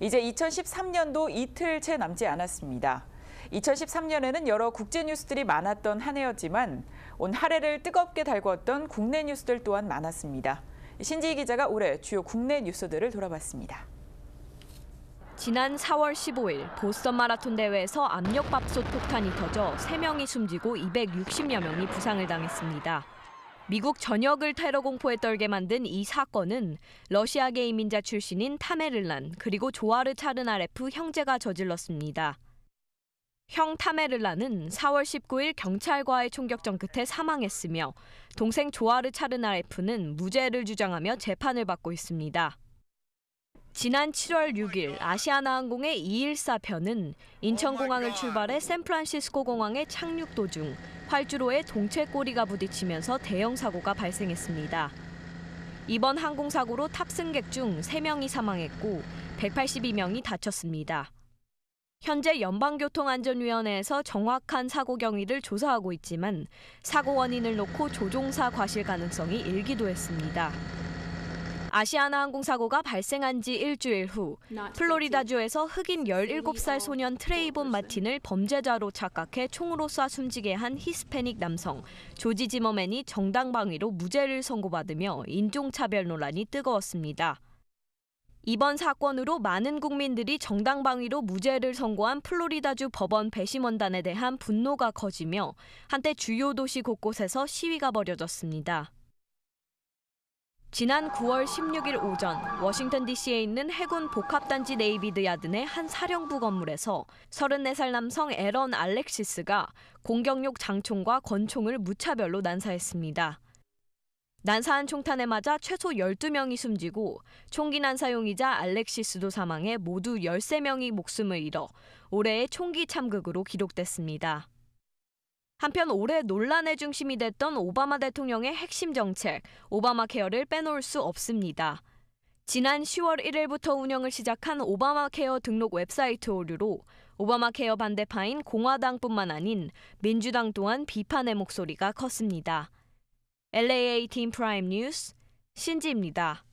이제 2013년도 이틀 채 남지 않았습니다. 2013년에는 여러 국제 뉴스들이 많았던 한 해였지만 온 하례를 뜨겁게 달구었던 국내 뉴스들 또한 많았습니다. 신지희 기자가 올해 주요 국내 뉴스들을 돌아봤습니다. 지난 4월 15일 보스턴 마라톤 대회에서 압력밥솥 폭탄이 터져 3명이 숨지고 260여 명이 부상을 당했습니다. 미국 전역을 테러 공포에 떨게 만든 이 사건은 러시아계 이민자 출신인 타메를란 그리고 조아르 차르나레프 형제가 저질렀습니다. 형 타메를란은 4월 19일 경찰과의 총격전 끝에 사망했으며 동생 조아르 차르나레프는 무죄를 주장하며 재판을 받고 있습니다. 지난 7월 6일 아시아나항공의 214편은 인천공항을 출발해 샌프란시스코 공항에 착륙 도중 활주로에 동체 꼬리가 부딪히면서 대형 사고가 발생했습니다. 이번 항공사고로 탑승객 중 3명이 사망했고 182명이 다쳤습니다. 현재 연방교통안전위원회에서 정확한 사고 경위를 조사하고 있지만 사고 원인을 놓고 조종사 과실 가능성이 일기도 했습니다. 아시아나 항공 사고가 발생한 지 일주일 후 플로리다주에서 흑인 17살 소년 트레이본 마틴을 범죄자로 착각해 총으로 쏴 숨지게 한 히스패닉 남성 조지 지머맨이 정당 방위로 무죄를 선고받으며 인종차별 논란이 뜨거웠습니다. 이번 사건으로 많은 국민들이 정당 방위로 무죄를 선고한 플로리다주 법원 배심원단에 대한 분노가 커지며 한때 주요 도시 곳곳에서 시위가 벌여졌습니다. 지난 9월 16일 오전 워싱턴 DC에 있는 해군 복합단지 네이비드 야드내 한 사령부 건물에서 34살 남성 에런 알렉시스가 공격용 장총과 권총을 무차별로 난사했습니다. 난사한 총탄에 맞아 최소 12명이 숨지고 총기 난사용이자 알렉시스도 사망해 모두 13명이 목숨을 잃어 올해의 총기 참극으로 기록됐습니다. 한편 올해 논란의 중심이 됐던 오바마 대통령의 핵심 정책, 오바마 케어를 빼놓을 수 없습니다. 지난 10월 1일부터 운영을 시작한 오바마 케어 등록 웹사이트 오류로 오바마 케어 반대파인 공화당뿐만 아닌 민주당 또한 비판의 목소리가 컸습니다. LAA 팀 프라임 뉴스 신지입니다.